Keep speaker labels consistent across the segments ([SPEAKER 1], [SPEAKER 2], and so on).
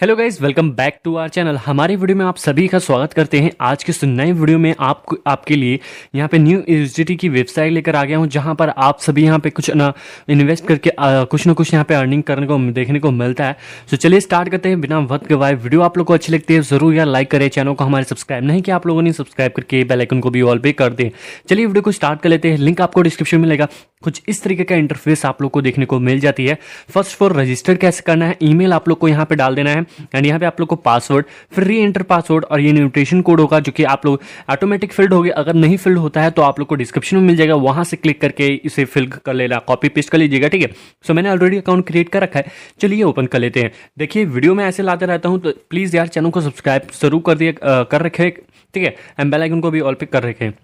[SPEAKER 1] hello guys welcome back to our channel हमारे video में आप सभी का स्वागत करते हैं आज के इस नए वीडियो में आप आपके लिए यहाँ पे न्यू यूनिवर्सिटी की वेबसाइट लेकर आ गया हूँ जहाँ पर आप सभी यहाँ पे कुछ ना इन्वेस्ट करके आ, कुछ ना कुछ यहाँ पे अर्निंग करने को देखने को मिलता है तो चलिए स्टार्ट करते हैं बिना वक्त गवाए वीडियो आप लोग को अच्छी लगती है जरूर यार लाइक करें चैनल को हमारे सब्सक्राइब नहीं किया आप लोगों ने सब्सक्राइब करके बेलाइकन को भी ऑल पे कर दें चलिए वीडियो को स्टार्ट कर लेते हैं लिंक आपको डिस्क्रिप्शन मिलेगा कुछ इस तरीके का इंटरफेस आप लोग को देखने को मिल जाती है फर्स्ट फॉर रजिस्टर कैसे करना है ईमेल आप लोग को यहाँ पे डाल देना है एंड यहाँ पे आप लोग को पासवर्ड फिर री एंटर पासवर्ड और ये न्यूट्रेशन कोड होगा जो कि आप लोग ऑटोमेटिक फिल्ड होगी अगर नहीं फिल्ड होता है तो आप लोग को डिस्क्रिप्शन में मिल जाएगा वहाँ से क्लिक करके इसे फिल कर लेना कॉपी पेस्ट कर लीजिएगा ठीक है सो मैंने ऑलरेडी अकाउंट क्रिएट कर रखा है चलिए ओपन कर लेते हैं देखिए वीडियो में ऐसे लाते रहता हूँ तो प्लीज़ यार चैनल को सब्सक्राइब जरूर कर दिए कर रखे ठीक है एंड बेलाइकन को भी ऑल पिक कर रखे हैं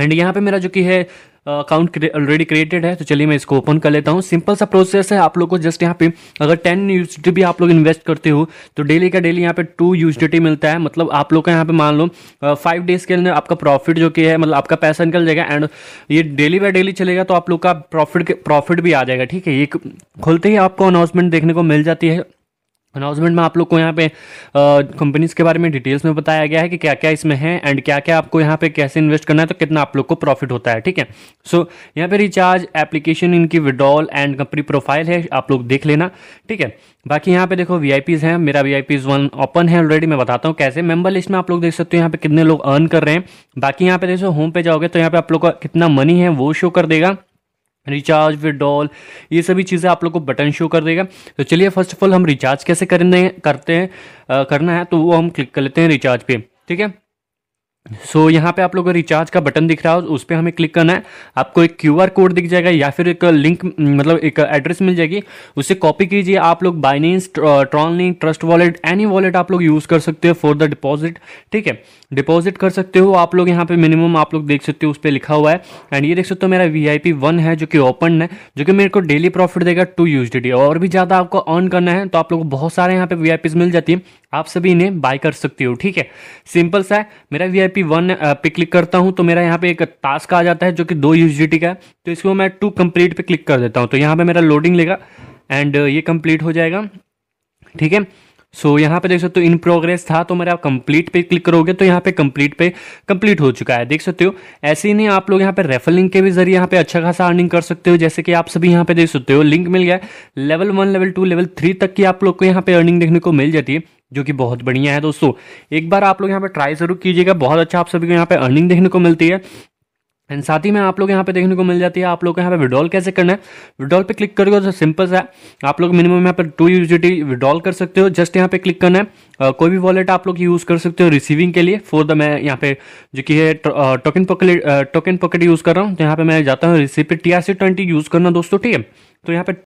[SPEAKER 1] एंड यहाँ पे मेरा जो कि है अकाउंट ऑलरेडी क्रिएटेड है तो चलिए मैं इसको ओपन कर लेता हूँ सिंपल सा प्रोसेस है आप लोग को जस्ट यहाँ पे अगर टेन यूजिटी भी आप लोग इन्वेस्ट करते हो तो डेली का डेली यहाँ पे टू यूजिटी मिलता है मतलब आप लोग का यहाँ पे मान लो फाइव डेज के अंदर आपका प्रॉफिट जो कि है मतलब आपका पैसा निकल जाएगा एंड ये डेली बाय डेली चलेगा तो आप लोग का प्रॉफिट प्रॉफिट भी आ जाएगा ठीक है ये खुलते ही आपको अनाउंसमेंट देखने को मिल जाती है अनाउंसमेंट में आप लोग को यहाँ पे कंपनीज के बारे में डिटेल्स में बताया गया है कि क्या क्या इसमें है एंड क्या क्या आपको यहाँ पे कैसे इन्वेस्ट करना है तो कितना आप लोग को प्रॉफिट होता है ठीक है सो so, यहाँ पे रिचार्ज एप्लीकेशन इनकी विड्रॉल एंड कंपनी प्रोफाइल है आप लोग देख लेना ठीक है बाकी यहाँ पे देखो वी हैं मेरा वी आई वन ओपन है ऑलरेडी मैं बताता हूँ कैसे मेंबर लिस्ट में आप लोग देख सकते हो यहाँ पे कितने लोग अर्न कर रहे हैं बाकी यहाँ पे देखो होम पे जाओगे तो यहाँ पे आप लोग का कितना मनी है वो शो कर देगा रिचार्ज विड्रॉल ये सभी चीज़ें आप लोग को बटन शो कर देगा तो चलिए फर्स्ट ऑफ ऑल हम रिचार्ज कैसे करने करते हैं करना है तो वो हम क्लिक कर लेते हैं रिचार्ज पे ठीक है सो so, यहाँ पे आप लोगों को रिचार्ज का बटन दिख रहा है उस पर हमें क्लिक करना है आपको एक क्यू कोड दिख जाएगा या फिर एक लिंक मतलब एक एड्रेस मिल जाएगी उसे कॉपी कीजिए आप लोग Binance link trust wallet any wallet आप लोग यूज़ कर सकते हो फॉर द डिपॉजिट ठीक है डिपॉजिट कर सकते हो आप लोग यहाँ पे मिनिमम आप लोग देख सकते हो उस पर लिखा हुआ है एंड ये देख सकते हो मेरा वी आई पी वन है जो कि ओपन है जो कि मेरे को डेली प्रॉफिट देगा टू यूज और भी ज़्यादा आपको अर्न करना है तो आप लोग को बहुत सारे यहाँ पे वी आई मिल जाती है आप सभी इन्हें बाय कर सकते हो ठीक है सिंपल सा है मेरा V I P one uh, पे क्लिक करता हूँ तो मेरा यहाँ पे एक टास्क आ जाता है जो कि दो यूजीटी का है तो इसको मैं टू कंप्लीट पे क्लिक कर देता हूँ तो यहाँ पे मेरा लोडिंग लेगा एंड uh, ये कंप्लीट हो जाएगा ठीक है सो so, यहाँ पे देख सकते हो इन प्रोग्रेस था तो मेरा कंप्लीट पे क्लिक करोगे तो यहाँ पे कंप्लीट पे कंप्लीट हो चुका है देख सकते हो ऐसे ही नहीं आप लोग यहाँ पे रेफर लिंक के भी जरिए यहाँ पे अच्छा खासा अर्निंग कर सकते हो जैसे कि आप सभी यहाँ पे देख सकते हो लिंक मिल गया level one level two level three तक की आप लोग को यहाँ पे अर्निंग देखने को मिल जाती है जो कि बहुत बढ़िया है दोस्तों एक बार आप लोग यहाँ पे ट्राई जरूर कीजिएगा बहुत अच्छा आप सभी को यहाँ पे अर्निंग देखने को मिलती है एंड साथ ही में आप लोग यहाँ पे देखने को मिल जाती है आप लोग को यहाँ पे विड्रॉल कैसे करना है विड्रॉल पे क्लिक करोगे तो सिंपल सा आप लोग मिनिमम यहाँ पर टू यूजिटी विड्रॉल कर सकते हो जस्ट यहाँ पे क्लिक करना है आ, कोई भी वॉलेट आप लोग यूज़ कर सकते हो रिसीविंग के लिए फॉर द मैं यहाँ पे जो कि है token pocket token pocket use कर रहा हूँ तो यहाँ पे मैं जाता हूँ receive T R C twenty use करना दोस्तों ठीक है तो यहाँ पे